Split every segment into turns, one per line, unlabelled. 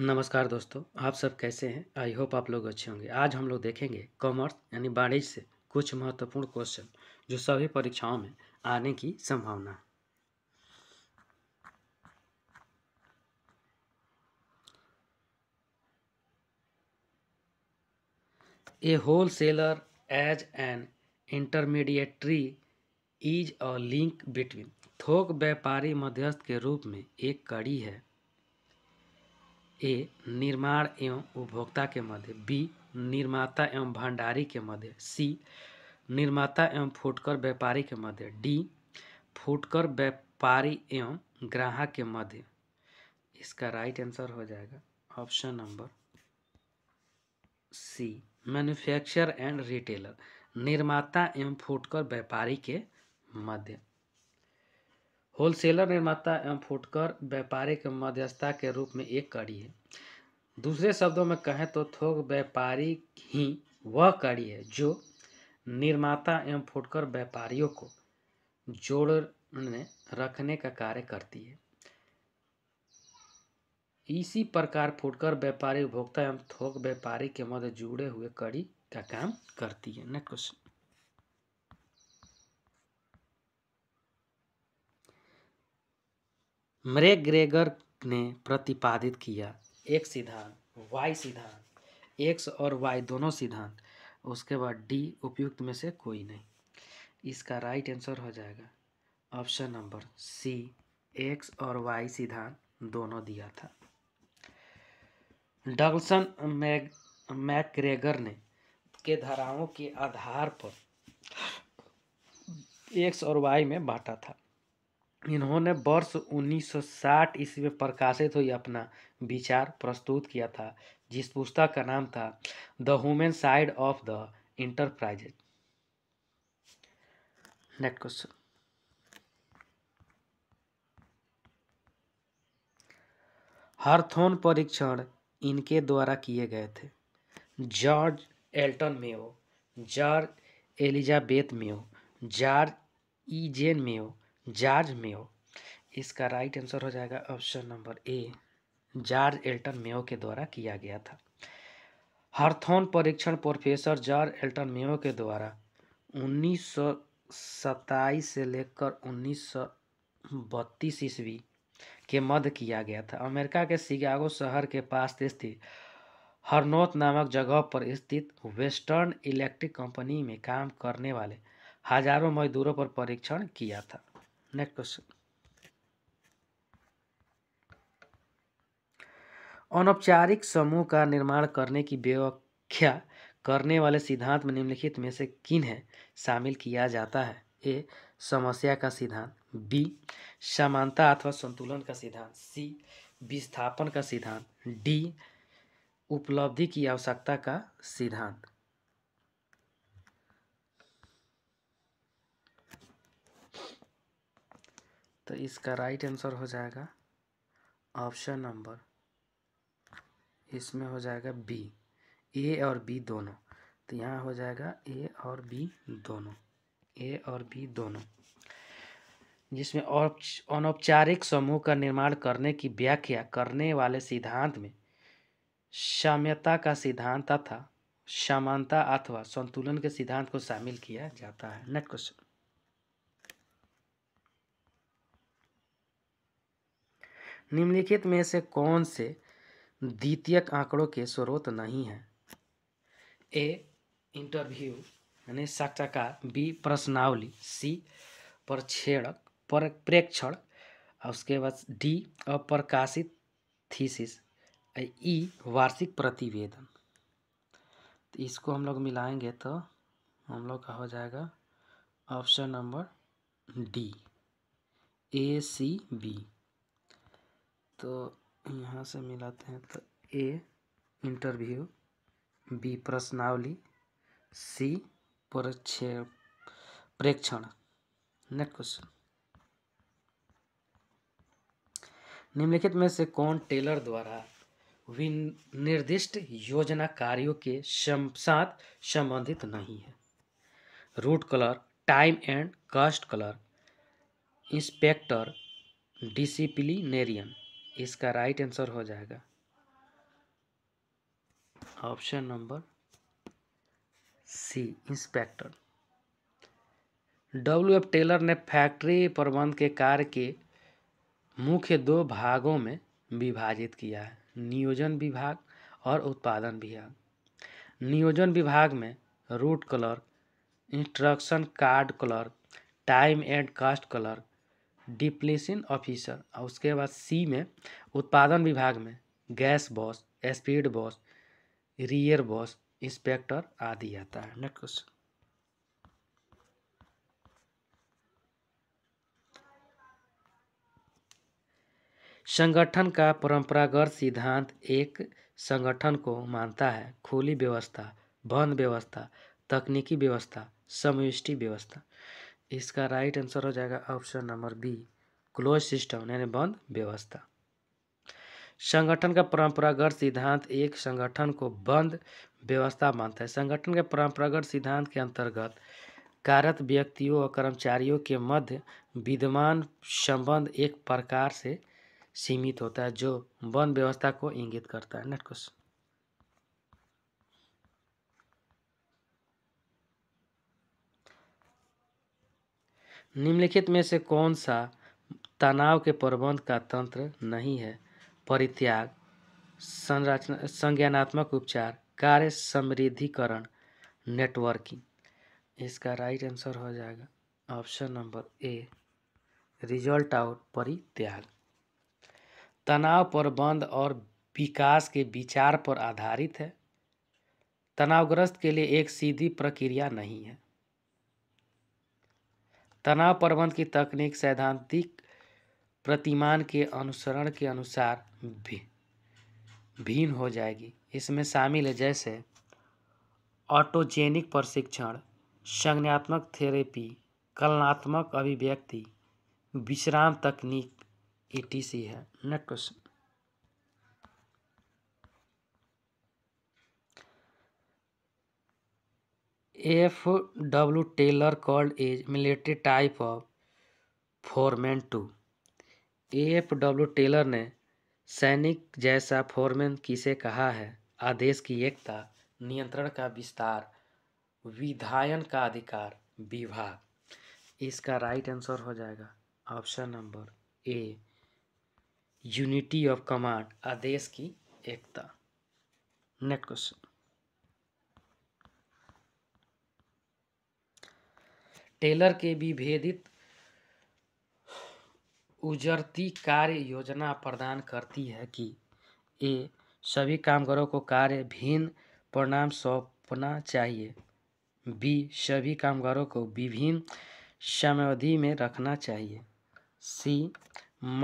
नमस्कार दोस्तों आप सब कैसे हैं आई होप आप लोग अच्छे होंगे आज हम लोग देखेंगे कॉमर्स यानी वाणिज्य से कुछ महत्वपूर्ण क्वेश्चन जो सभी परीक्षाओं में आने की संभावना है a wholesaler as an intermediary is a link between थोक व्यापारी मध्यस्थ के रूप में एक कड़ी है ए निर्माण एवं उपभोक्ता के मध्य बी निर्माता एवं भंडारी के मध्य सी निर्माता एवं फुटकर व्यापारी के मध्य डी फुटकर व्यापारी एवं ग्राहक के मध्य इसका राइट आंसर हो जाएगा option number C manufacture and retailer निर्माता एवं फुटकर व्यापारी के मध्य होलसेलर निर्माता एवं फुटकर व्यापारी के मध्यस्थता के रूप में एक कड़ी है दूसरे शब्दों में कहें तो थोक व्यापारी ही वह कड़ी है जो निर्माता एवं फुटकर व्यापारियों को जोड़ने रखने का कार्य करती है इसी प्रकार फुटकर व्यापारी उपभोक्ता एवं थोक व्यापारी के मध्य जुड़े हुए कड़ी का काम करती है नेक्स्ट क्वेश्चन मरेग्रेगर ने प्रतिपादित किया एक सिद्धांत वाई सिद्धांत एक्स और वाई दोनों सिद्धांत उसके बाद डी उपयुक्त में से कोई नहीं इसका राइट आंसर हो जाएगा ऑप्शन नंबर सी एक्स और वाई सिद्धांत दोनों दिया था डगलसन मैग मैकग्रेगर ने के धाराओं के आधार पर एक्स और वाई में बांटा था इन्होंने वर्ष 1960 ईस्वी में प्रकाशित हुई अपना विचार प्रस्तुत किया था जिस पुस्तक का नाम था the human side of the enterprises next question हरथोन परीक्षण इनके द्वारा किए गए थे George Elton Mayo George Elizabeth Mayo George Eugene Mayo George Mayo इसका राइट आंसर हो जाएगा option number A George Elton Mayo के द्वारा किया गया था हरथोन परीक्षण प्रोफेसर जार्ज एल्टन मेयो के द्वारा उन्नीस से लेकर उन्नीस ईस्वी के मध्य किया गया था अमेरिका के शिकागो शहर के पास स्थित हरनोत नामक जगह पर स्थित वेस्टर्न इलेक्ट्रिक कंपनी में काम करने वाले हजारों मजदूरों पर परीक्षण किया था नेक्स्ट क्वेश्चन अनौपचारिक समूह का निर्माण करने की व्याख्या करने वाले सिद्धांत में निम्नलिखित में से किन है शामिल किया जाता है ए समस्या का सिद्धांत बी समानता अथवा संतुलन का सिद्धांत सी विस्थापन का सिद्धांत डी उपलब्धि की आवश्यकता का सिद्धांत तो इसका राइट आंसर हो जाएगा ऑप्शन नंबर इसमें हो जाएगा बी ए और बी दोनों तो यहाँ हो जाएगा ए और बी दोनों ए और बी दोनों जिसमें अनौपचारिक समूह का निर्माण करने की व्याख्या करने वाले सिद्धांत में साम्यता का सिद्धांत तथा समानता अथवा संतुलन के सिद्धांत को शामिल किया जाता है नेक्स्ट क्वेश्चन निम्नलिखित में से कौन से द्वितीयक आंकड़ों के स्रोत नहीं हैं ए इंटरव्यू यानी साक्षाकार बी प्रश्नावली सी प्रक्षेणक पर प्रेक्षण और उसके बाद डी अप्रकाशित थीसिस ई वार्षिक प्रतिवेदन तो इसको हम लोग मिलाएंगे तो हम लोग का हो जाएगा option number D A C B तो यहाँ से मिलाते हैं तो ए इंटरव्यू बी प्रश्नावली सी परीक्षे प्रेक्षण नेक्स्ट क्वेश्चन निम्नलिखित में से कौन टेलर द्वारा निर्दिष्ट योजना कार्यों के साथ संबंधित नहीं है route clerk time and cost clerk inspector disciplinarian इसका राइट आंसर हो जाएगा option number C inspector W F Taylor ने फैक्ट्री प्रबंध के कार्य के मुख्य दो भागों में विभाजित किया है नियोजन विभाग और उत्पादन विभाग नियोजन विभाग में route colour instruction card colour time and cost colour depletion officer और उसके बाद सी में उत्पादन विभाग में gas boss speed boss rear boss inspector आदि आता है नेक्स्ट क्वेश्चन संगठन का परंपरागत सिद्धांत एक संगठन को मानता है खुली व्यवस्था बंद व्यवस्था तकनीकी व्यवस्था समुष्टि व्यवस्था इसका राइट आंसर हो जाएगा option number B close system यानी बंद व्यवस्था संगठन का परंपरागत सिद्धांत एक संगठन को बंद व्यवस्था मानता है संगठन के परंपरागत सिद्धांत के अंतर्गत कार्यरत व्यक्तियों और कर्मचारियों के मध्य विद्यमान संबंध एक प्रकार से सीमित होता है जो बंद व्यवस्था को इंगित करता है नेक्स्ट क्वेश्चन निम्नलिखित में से कौन सा तनाव के प्रबंध का तंत्र नहीं है परित्याग संरचना संज्ञानात्मक उपचार कार्य समृद्धिकरण नेटवर्किंग इसका राइट आंसर हो जाएगा option number A result out परित्याग तनाव प्रबंध और विकास के विचार पर आधारित है तनावग्रस्त के लिए एक सीधी प्रक्रिया नहीं है तनाव प्रबंध की तकनीक सैद्धांतिक प्रतिमान के अनुसरण के अनुसार भी भिन्न हो जाएगी इसमें शामिल है जैसे ऑटोजेनिक प्रशिक्षण संज्ञात्मक थेरेपी कलनात्मक अभिव्यक्ति विश्राम तकनीक ई टी सी है next question F W Taylor called his military type of foreman to F W Taylor ने सैनिक जैसा फोरमैन किसे कहा है आदेश की एकता नियंत्रण का विस्तार विधायन का अधिकार विभाग इसका राइट आंसर हो जाएगा option number A unity of command आदेश की एकता नेक्स्ट क्वेश्चन टेलर के विभेदित उजरती कार्य योजना प्रदान करती है कि ए सभी कामगारों को कार्य भिन्न परिणाम सौंपना चाहिए बी सभी कामगारों को विभिन्न समयावधि में रखना चाहिए सी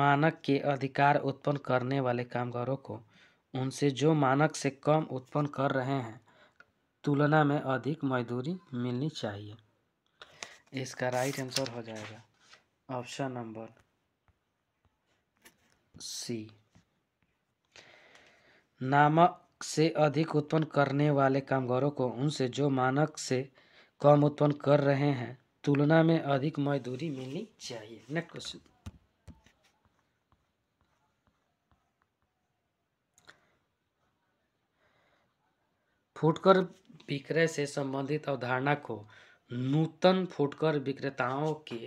मानक के अधिकार उत्पन्न करने वाले कामगारों को उनसे जो मानक से कम उत्पन्न कर रहे हैं तुलना में अधिक मजदूरी मिलनी चाहिए इसका राइट आंसर हो जाएगा ऑप्शन नंबर सी नामक से अधिक उत्पन्न करने वाले कामगारों को उनसे जो मानक से कम उत्पन्न कर रहे हैं तुलना में अधिक मजदूरी मिलनी चाहिए नेक्स्ट क्वेश्चन फुटकर विक्रय से संबंधित अवधारणा को नूतन फुटकर विक्रेताओं के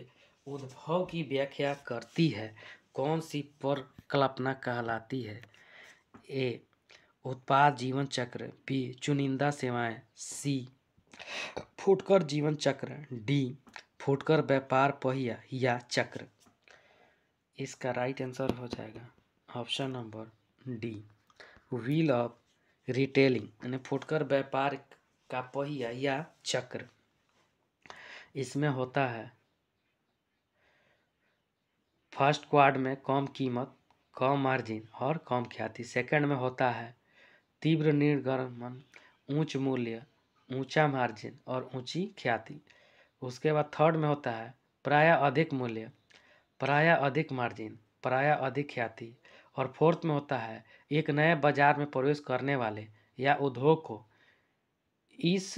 उद्भव की व्याख्या करती है कौन सी परिकल्पना कहलाती है ए उत्पाद जीवन चक्र बी चुनिंदा सेवाएं सी फुटकर जीवन चक्र डी फुटकर व्यापार पहिया या चक्र इसका राइट आंसर हो जाएगा option number D wheel of retailing यानी फुटकर व्यापार का पहिया या चक्र इसमें होता है फर्स्ट क्वाड में कम कीमत कम मार्जिन और कम ख्याति सेकंड में होता है तीव्र निर्गमन ऊंच मूल्य ऊंचा मार्जिन और ऊंची ख्याति उसके बाद थर्ड में होता है प्राय अधिक मूल्य प्राय अधिक मार्जिन प्राय अधिक ख्याति और फोर्थ में होता है एक नए बाजार में प्रवेश करने वाले या उद्योग को इस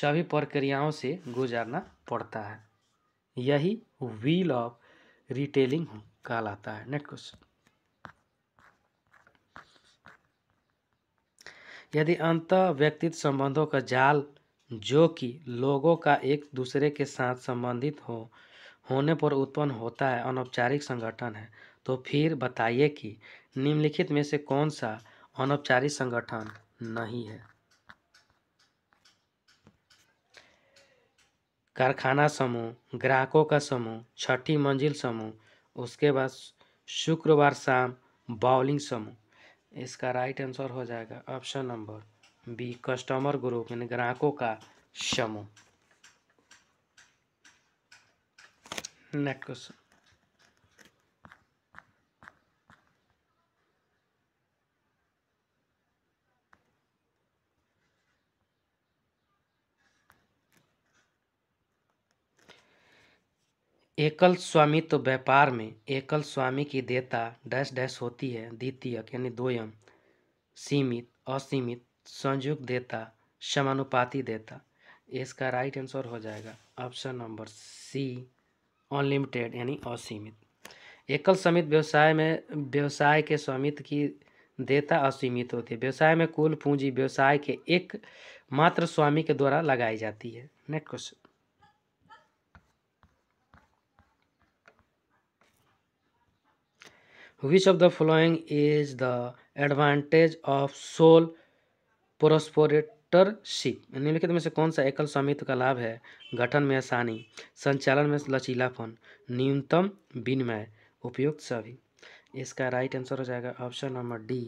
सभी प्रक्रियाओं से गुजारना पड़ता है यही व्हील ऑफ रिटेलिंग कहलाता है नेक्स्ट क्वेश्चन यदि अंत व्यक्तित्व संबंधों का जाल जो कि लोगों का एक दूसरे के साथ संबंधित हो होने पर उत्पन्न होता है अनौपचारिक संगठन है तो फिर बताइए कि निम्नलिखित में से कौन सा अनौपचारिक संगठन नहीं है कारखाना समूह ग्राहकों का समूह छठी मंजिल समूह उसके बाद शुक्रवार शाम बॉलिंग समूह इसका राइट आंसर हो जाएगा option number B customer group यानी ग्राहकों का समूह नेक्स्ट क्वेश्चन एकल स्वामित्व तो व्यापार में एकल स्वामी की देता डैश डैश होती है द्वितीयक यानी दोयम सीमित असीमित संयुक्त देता समानुपाती देता इसका राइट आंसर हो जाएगा ऑप्शन नंबर सी अनलिमिटेड यानी असीमित एकल समित व्यवसाय में व्यवसाय के स्वामित्व की देता असीमित होती है व्यवसाय में कुल पूंजी व्यवसाय के एक मात्र स्वामी के द्वारा लगाई जाती है next question which of the following is the advantage of sole proprietorship निम्नलिखित में से कौन सा एकल स्वामित्व का लाभ है गठन में आसानी संचालन में लचीलापन न्यूनतम विनिमय उपयुक्त सभी इसका राइट आंसर हो जाएगा ऑप्शन नंबर डी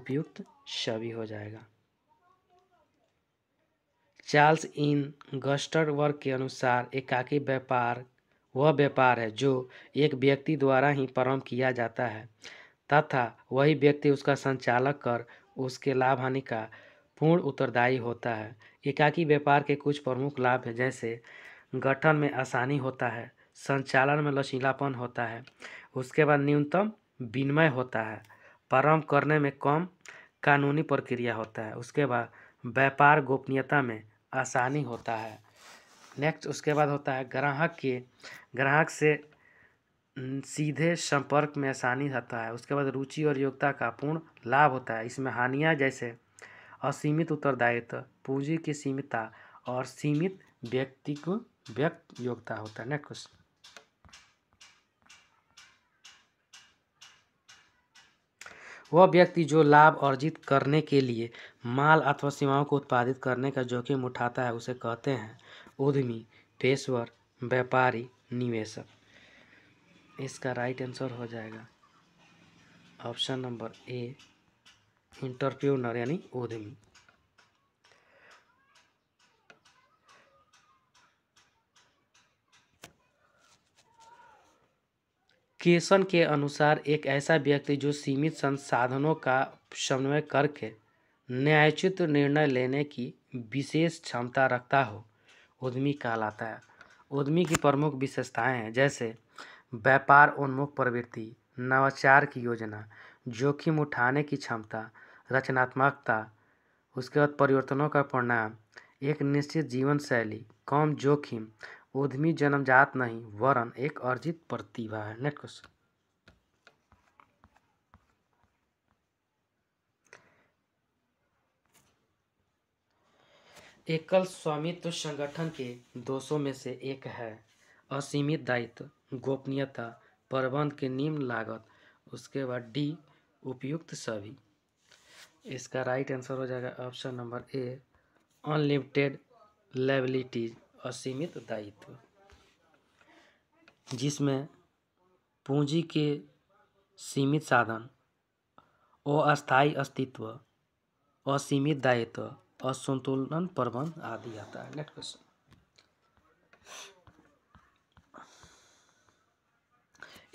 उपयुक्त सभी हो जाएगा चार्ल्स इन गस्टर वर्ग के अनुसार एकाकी व्यापार वह व्यापार है जो एक व्यक्ति द्वारा ही प्रारंभ किया जाता है तथा वही व्यक्ति उसका संचालक कर उसके लाभ हानि का पूर्ण उत्तरदायी होता है एकाकी व्यापार के कुछ प्रमुख लाभ हैं जैसे गठन में आसानी होता है संचालन में लचीलापन होता है उसके बाद न्यूनतम विनिमय होता है परम करने में कम कानूनी प्रक्रिया होता है उसके बाद व्यापार गोपनीयता में आसानी होता है नेक्स्ट उसके बाद होता है ग्राहक के ग्राहक से सीधे संपर्क में आसानी होता है उसके बाद रुचि और योग्यता का पूर्ण लाभ होता है इसमें हानियाँ जैसे असीमित उत्तरदायित्व पूंजी की सीमितता और सीमित व्यक्ति को व्यक्त योग्यता होता है नेक्स्ट क्वेश्चन वह व्यक्ति जो लाभ अर्जित करने के लिए माल अथवा सेवाओं को उत्पादित करने का जोखिम उठाता है उसे कहते हैं उद्यमी पेशवर व्यापारी निवेशक इसका राइट आंसर हो जाएगा ऑप्शन नंबर ए इंटरप्रनर यानी उद्यमी केसन के अनुसार एक ऐसा व्यक्ति जो सीमित संसाधनों का समन्वय करके न्यायचित निर्णय लेने की विशेष क्षमता रखता हो उद्यमी कहलाता है उद्यमी की प्रमुख विशेषताएं हैं जैसे व्यापार उन्मुख प्रवृत्ति नवाचार की योजना जोखिम उठाने की क्षमता रचनात्मकता उसके बाद परिवर्तनों का परिणाम एक निश्चित जीवन शैली कम जोखिम उद्यमी जन्मजात नहीं वरन एक अर्जित प्रतिभा है नेक्स्ट क्वेश्चन एकल स्वामित्व संगठन के दोषों में से एक है असीमित दायित्व गोपनीयता प्रबंध के निम्न लागत उसके बाद डी उपयुक्त सभी इसका राइट आंसर हो जाएगा option number A unlimited liabilities असीमित दायित्व जिसमें पूंजी के सीमित साधन अस्थायी अस्तित्व असीमित दायित्व असंतुलन प्रबंध आदि आता है नेक्स्ट क्वेश्चन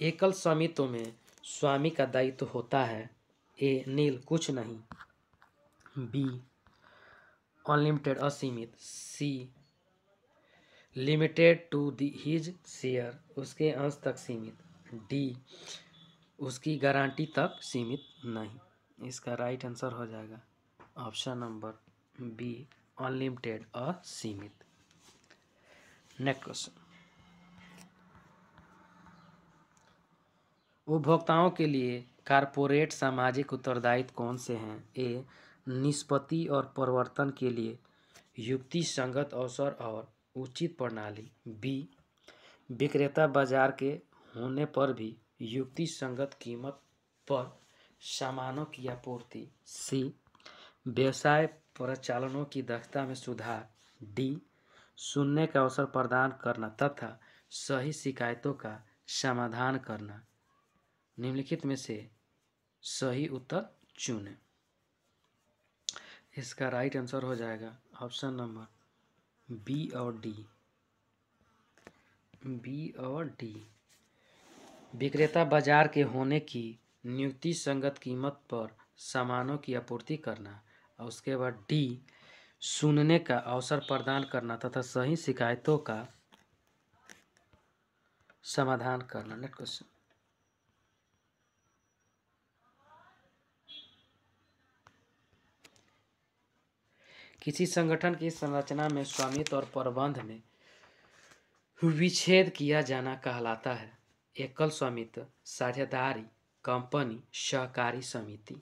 एकल स्वामित्व में स्वामी का दायित्व होता है ए नील कुछ नहीं बी अनलिमिटेड असीमित C limited to the his share उसके अंश तक सीमित डी उसकी गारंटी तक सीमित नहीं इसका राइट आंसर हो जाएगा option number B unlimited or simit next उपभोक्ताओं के लिए कारपोरेट सामाजिक उत्तरदायित्व कौन से हैं ए निष्पत्ति और परिवर्तन के लिए युक्ति संगत अवसर और उचित प्रणाली बी विक्रेता बाजार के होने पर भी युक्ति संगत कीमत पर सामानों की आपूर्ति सी व्यवसाय परिचालनों की दक्षता में सुधार डी सुनने का अवसर प्रदान करना तथा सही शिकायतों का समाधान करना निम्नलिखित में से सही उत्तर चुने इसका राइट आंसर हो जाएगा ऑप्शन नंबर बी और डी बी और डी विक्रेता बाजार के होने की नियुक्ति संगत कीमत पर सामानों की आपूर्ति करना और उसके बाद डी सुनने का अवसर प्रदान करना तथा सही शिकायतों का समाधान करना नेक्स्ट क्वेश्चन किसी संगठन की संरचना में स्वामित्व और प्रबंध में विच्छेद किया जाना कहलाता है एकल स्वामित्व साझेदारी कंपनी सहकारी समिति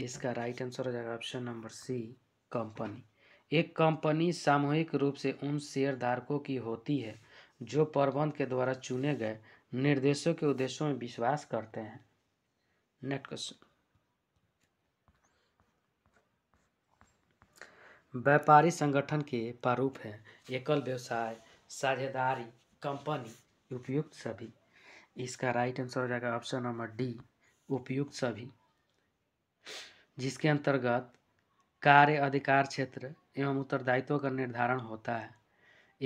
इसका राइट आंसर हो जाएगा ऑप्शन नंबर सी कंपनी एक कंपनी सामूहिक रूप से उन शेयरधारकों की होती है जो प्रबंध के द्वारा चुने गए निर्देशों के उद्देश्यों में विश्वास करते हैं नेक्स्ट क्वेश्चन व्यापारी संगठन के प्रारूप है एकल व्यवसाय साझेदारी कंपनी उपयुक्त सभी इसका राइट आंसर हो जाएगा ऑप्शन नंबर डी उपयुक्त सभी जिसके अंतर्गत कार्य अधिकार क्षेत्र एवं उत्तरदायित्व का निर्धारण होता है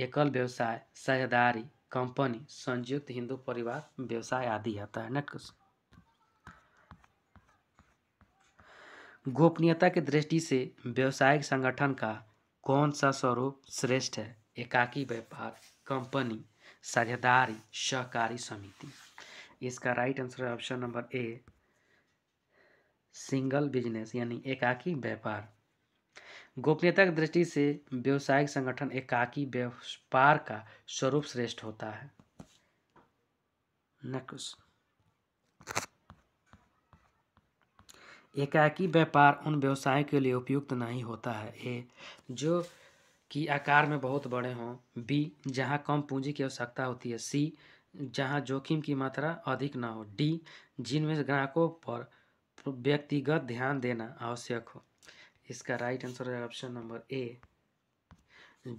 एकल व्यवसाय साझेदारी कंपनी संयुक्त हिंदू परिवार व्यवसाय आदि आता है नेक्स्ट क्वेश्चन गोपनीयता की दृष्टि से व्यवसायिक संगठन का कौन सा स्वरूप श्रेष्ठ है एकाकी व्यापार कंपनी साझेदारी सहकारी समिति इसका राइट आंसर है option number A single business यानी एकाकी व्यापार गोपनीयता की दृष्टि से व्यवसायिक संगठन एकाकी व्यापार का स्वरूप श्रेष्ठ होता है एकाकी व्यापार उन व्यवसाय के लिए उपयुक्त नहीं होता है ए जो कि आकार में बहुत बड़े हों बी जहां कम पूंजी की आवश्यकता होती है सी जहां जोखिम की मात्रा अधिक ना हो डी जिनमें ग्राहकों पर व्यक्तिगत ध्यान देना आवश्यक हो इसका राइट आंसर है ऑप्शन नंबर ए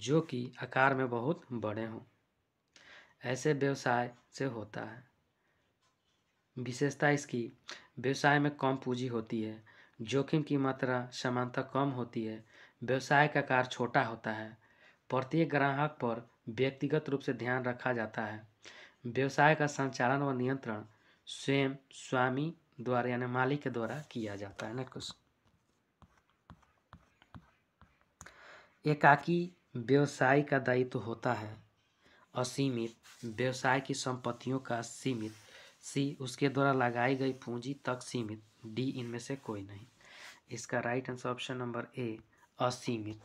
जो कि आकार में बहुत बड़े हों ऐसे व्यवसाय से होता है विशेषता इसकी व्यवसाय में कम पूंजी होती है जोखिम की मात्रा समानता कम होती है व्यवसाय का आकार छोटा होता है प्रत्येक ग्राहक पर व्यक्तिगत रूप से ध्यान रखा जाता है व्यवसाय का संचालन व नियंत्रण स्वयं स्वामी द्वारा यानी मालिक के द्वारा किया जाता है नटकुश एकाकी व्यवसाय का दायित्व तो होता है असीमित व्यवसाय की संपत्तियों का सीमित सी उसके द्वारा लगाई गई पूंजी तक सीमित डी इनमें से कोई नहीं इसका right answer option number A असीमित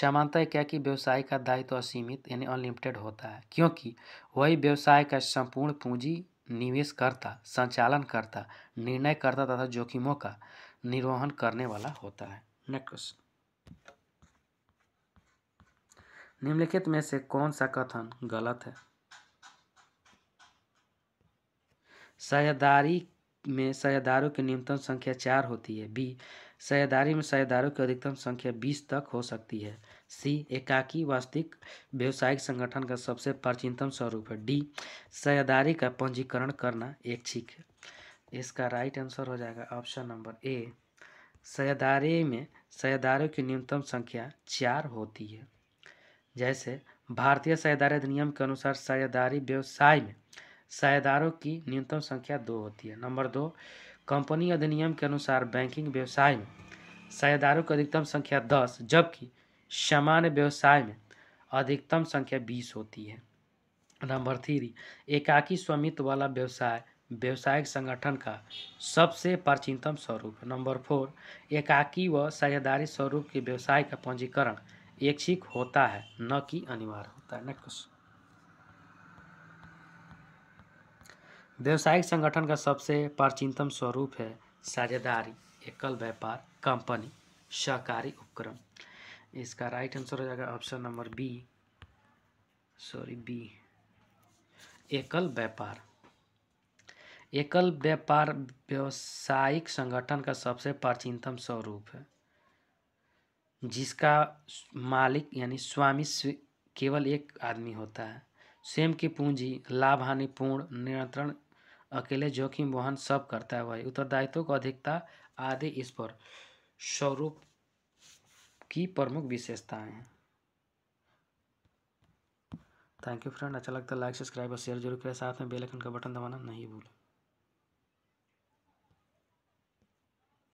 समानता क्या कि व्यवसाय का दायित्व तो असीमित यानी अनलिमिटेड होता है क्योंकि वही व्यवसाय का संपूर्ण पूंजी निवेशकर्ता संचालनकर्ता निर्णयकर्ता तथा जोखिमों का निर्वहन करने वाला होता है नेक्स्ट क्वेश्चन निम्नलिखित में से कौन सा कथन गलत है साझेदारी में साझेदारों की न्यूनतम संख्या चार होती है बी सहदारी में सहदारों की अधिकतम संख्या बीस तक हो सकती है सी एकाकी वास्तविक व्यावसायिक संगठन का सबसे प्राचीनतम स्वरूप है डी सहदारी का पंजीकरण करना एक छीक है इसका राइट आंसर हो जाएगा ऑप्शन नंबर ए सहदारी में सहदारों की न्यूनतम संख्या चार होती है जैसे भारतीय सहदारी अधिनियम के अनुसार सहदारी व्यवसाय में सहदारों की न्यूनतम संख्या दो होती है नंबर दो कंपनी अधिनियम के अनुसार बैंकिंग व्यवसाय में साझेदारों की अधिकतम संख्या दस जबकि सामान्य व्यवसाय में अधिकतम संख्या बीस होती है नंबर थ्री एकाकी स्वामित्व वाला व्यवसाय व्यवसायिक संगठन का सबसे प्राचीनतम स्वरूप नंबर फोर एकाकी व साझेदारी स्वरूप के व्यवसाय का पंजीकरण ऐच्छिक होता है न कि अनिवार्य होता है नेक्स्ट क्वेश्चन व्यवसायिक संगठन का सबसे प्राचीनतम स्वरूप है साझेदारी एकल व्यापार कंपनी सहकारी उपक्रम इसका राइट आंसर हो जाएगा option number B sorry B एकल व्यापार एकल व्यापार व्यवसायिक संगठन का सबसे प्राचीनतम स्वरूप है जिसका मालिक यानी स्वामी केवल एक आदमी होता है स्वयं की पूंजी लाभ हानिपूर्ण नियंत्रण अकेले जोखिम वहन सब करता है वही उत्तरदायित्व को अधिकता आदि इस पर स्वरूप की प्रमुख विशेषताएं हैं थैंक यू फ्रेंड अच्छा लगता है लाइक सब्सक्राइब और शेयर जरूर करें साथ में बेल आइकन का बटन दबाना नहीं भूलें